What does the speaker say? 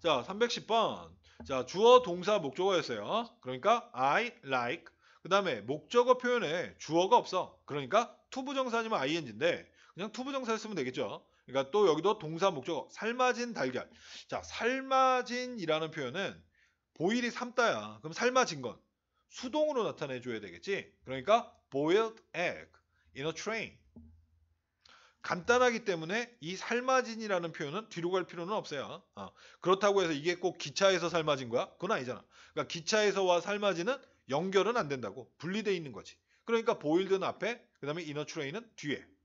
자, 310번. 자, 주어 동사 목적어였어요. 그러니까 I like. 그 다음에 목적어 표현에 주어가 없어. 그러니까 투부정사 아니면 ing인데 그냥 투부정사 를 쓰면 되겠죠. 그러니까 또 여기도 동사 목적어 삶아진 달걀. 자, 삶아진이라는 표현은 보일이 삶다야. 그럼 삶아진 건 수동으로 나타내 줘야 되겠지. 그러니까 boiled egg in a train. 간단하기 때문에 이 삶아진이라는 표현은 뒤로 갈 필요는 없어요. 어. 그렇다고 해서 이게 꼭 기차에서 삶아진 거야? 그건 아니잖아. 그러니까 기차에서와 삶아진은 연결은 안 된다고 분리되어 있는 거지. 그러니까 보일드는 앞에, 그 다음에 이너트레인은 뒤에.